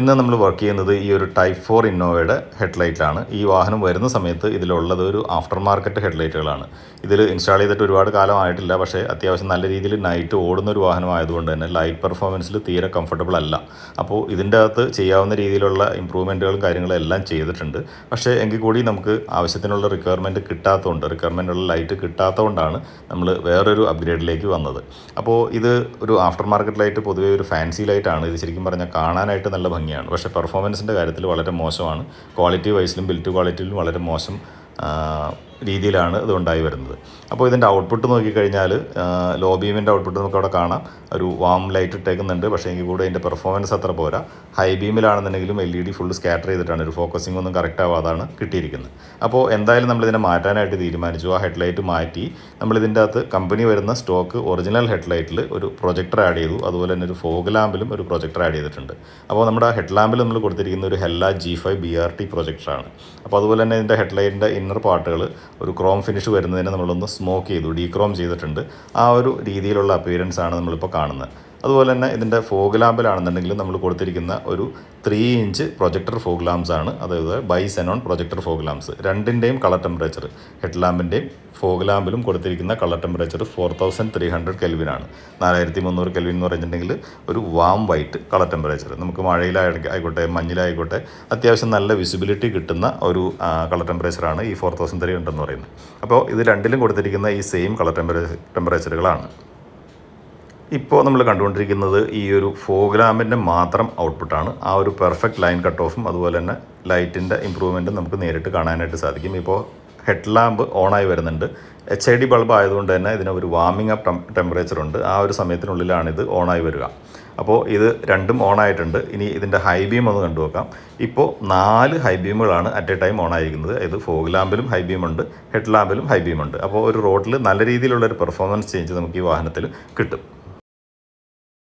ഇന്ന് നമ്മൾ വർക്ക് ചെയ്യുന്നത് ഈ ഒരു ടൈപ്പ് ഫോർ ഇന്നോവയുടെ ഹെഡ്ലൈറ്റാണ് ഈ വാഹനം വരുന്ന സമയത്ത് ഇതിലുള്ളത് ഒരു ആഫ്റ്റർ മാർക്കറ്റ് ഹെഡ്ലൈറ്റുകളാണ് ഇതിൽ ഇൻസ്റ്റാൾ ചെയ്തിട്ട് ഒരുപാട് കാലമായിട്ടില്ല പക്ഷേ അത്യാവശ്യം നല്ല രീതിയിൽ നൈറ്റ് ഓടുന്ന ഒരു വാഹനമായതുകൊണ്ട് തന്നെ ലൈറ്റ് പെർഫോമൻസിൽ തീരെ കംഫർട്ടബിൾ അല്ല അപ്പോൾ ഇതിൻ്റെ അകത്ത് ചെയ്യാവുന്ന രീതിയിലുള്ള ഇമ്പ്രൂവ്മെൻറ്റുകളും കാര്യങ്ങളും എല്ലാം ചെയ്തിട്ടുണ്ട് പക്ഷേ എങ്കിൽ കൂടി നമുക്ക് ആവശ്യത്തിനുള്ള റിക്വയർമെൻറ്റ് കിട്ടാത്തതുകൊണ്ട് റിക്വയർമെൻറ്റുള്ള ലൈറ്റ് കിട്ടാത്തതുകൊണ്ടാണ് നമ്മൾ വേറൊരു അപ്ഗ്രേഡിലേക്ക് വന്നത് അപ്പോൾ ഇത് ഒരു ആഫ്റ്റർ മാർക്കറ്റ് ലൈറ്റ് പൊതുവേ ഒരു ഫാൻസി ലൈറ്റാണ് ഇത് ശരിക്കും പറഞ്ഞാൽ കാണാനായിട്ട് നല്ല ഭംഗിയാണ് പക്ഷേ പെർഫോമൻസിൻ്റെ കാര്യത്തിൽ വളരെ മോശമാണ് ക്വാളിറ്റി വൈസിലും ബിൽറ്റ് ക്വാളിറ്റിയിലും വളരെ മോശം രീതിയിലാണ് ഇത് ഉണ്ടായി വരുന്നത് അപ്പോൾ ഇതിൻ്റെ ഔട്ട്പുട്ട് നോക്കിക്കഴിഞ്ഞാൽ ലോബീമിൻ്റെ ഔട്ട്പുട്ട് നമുക്ക് അവിടെ കാണാം ഒരു വാം ലൈറ്റ് ഇട്ടേക്കുന്നുണ്ട് പക്ഷേ എങ്കിൽ കൂടെ അതിൻ്റെ പെർഫോമൻസ് അത്ര പോരാ ഹൈ ബീമിലാണെന്നുണ്ടെങ്കിലും L E e D full scatter ചെയ്തിട്ടാണ് ഒരു ഫോക്കസിംഗ് ഒന്നും കറക്റ്റ് ആവാതാണ് കിട്ടിയിരിക്കുന്നത് അപ്പോൾ എന്തായാലും നമ്മളിതിനെ മാറ്റാനായിട്ട് തീരുമാനിച്ചു ആ ഹെഡ്ലൈറ്റ് മാറ്റി നമ്മളിതിൻ്റെ അകത്ത് കമ്പനി വരുന്ന സ്റ്റോക്ക് ഒറിജിനൽ ഹെഡ്ലൈറ്റിൽ ഒരു പ്രൊജക്ടർ ആഡ് ചെയ്തു അതുപോലെ തന്നെ ഒരു ഫോഗ് ലാമ്പിലും ഒരു പ്രൊജക്ടർ ആഡ് ചെയ്തിട്ടുണ്ട് അപ്പോൾ നമ്മുടെ ഹെഡ് ലാമ്പിൽ നമ്മൾ കൊടുത്തിരിക്കുന്ന ഒരു Hella G five B R T പ്രൊജക്ടറാണ് അപ്പോൾ അതുപോലെ തന്നെ ഇതിൻ്റെ ഹെഡ്ലൈറ്റിൻ്റെ ഇന്നർ പാർട്ടുകൾ ഒരു ക്രോം ഫിനിഷ് വരുന്നതിന് നമ്മളൊന്ന് സ്മോക്ക് ചെയ്തു ഡീക്രോം ചെയ്തിട്ടുണ്ട് ആ ഒരു രീതിയിലുള്ള അപ്പിയറൻസ് ആണ് നമ്മളിപ്പോൾ കാണുന്നത് അതുപോലെ തന്നെ ഇതിൻ്റെ ഫോഗ് ലാമ്പിലാണെന്നുണ്ടെങ്കിലും നമ്മൾ കൊടുത്തിരിക്കുന്ന ഒരു three inch projector fog lamps ആണ് അതായത് bi xenon projector fog lamps രണ്ടിൻ്റെയും കളർ ടെമ്പറേച്ചർ ഹെഡ് ലാമ്പിൻ്റെയും ഫോഗ് ലാമ്പിലും കൊടുത്തിരിക്കുന്ന colour temperature four thousand three hundred കെൽവിനാണ് നാലായിരത്തി മുന്നൂറ് കെൽവിൻ എന്ന് പറഞ്ഞിട്ടുണ്ടെങ്കിൽ ഒരു വാം വൈറ്റ് കളർ ടെമ്പറേച്ചർ നമുക്ക് മഴയിലായിക്കോട്ടെ മഞ്ഞിലായിക്കോട്ടെ അത്യാവശ്യം നല്ല വിസിബിലിറ്റി കിട്ടുന്ന ഒരു കളർ ടെമ്പറേച്ചറാണ് ഈ ഫോർ തൗസൻഡ് ത്രീ ഹൺഡ്രഡ് എന്ന് പറയുന്നത് അപ്പോൾ ഇത് രണ്ടിലും കൊടുത്തിരിക്കുന്ന ഈ സെയിം കളർ ടെമ്പറേച്ചർ ടെമ്പറേച്ചറുകളാണ് ഇപ്പോൾ നമ്മൾ കണ്ടുകൊണ്ടിരിക്കുന്നത് ഈ ഒരു ഫോഗ്രാമിൻ്റെ മാത്രം ഔട്ട്പുട്ടാണ് ആ ഒരു പെർഫെക്റ്റ് ലൈൻ കട്ട് ഓഫും അതുപോലെ തന്നെ ലൈറ്റിൻ്റെ ഇമ്പ്രൂവ്മെൻറ്റും നമുക്ക് നേരിട്ട് കാണാനായിട്ട് സാധിക്കും ഇപ്പോൾ ഹെഡ് ലാമ്പ് ഓണായി വരുന്നുണ്ട് എച്ച് ഐ ഡി ബൾബ് ആയതുകൊണ്ട് തന്നെ ഇതിന് ഒരു വാമിംഗ് അപ്പ് ടെമ്പറേച്ചർ ഉണ്ട് ആ ഒരു സമയത്തിനുള്ളിലാണ് ഇത് ഓണായി വരിക അപ്പോൾ ഇത് രണ്ടും ഓണായിട്ടുണ്ട് ഇനി ഇതിൻ്റെ ഹൈ ബീം ഒന്ന് കണ്ടു നോക്കാം ഇപ്പോൾ നാല് ഹൈ ബീമുകളാണ് അറ്റ് എ ടൈം ഓണായിരിക്കുന്നത് ഇത് ഫോഗ് ലാമ്പിലും ഹൈ ബീമുണ്ട് ഹെഡ് ലാമ്പിലും ഹൈ ബീമുണ്ട് അപ്പോൾ ഒരു റോഡിൽ നല്ല രീതിയിലുള്ള ഒരു പെർഫോമൻസ് ചേഞ്ച് നമുക്ക് ഈ വാഹനത്തിൽ കിട്ടും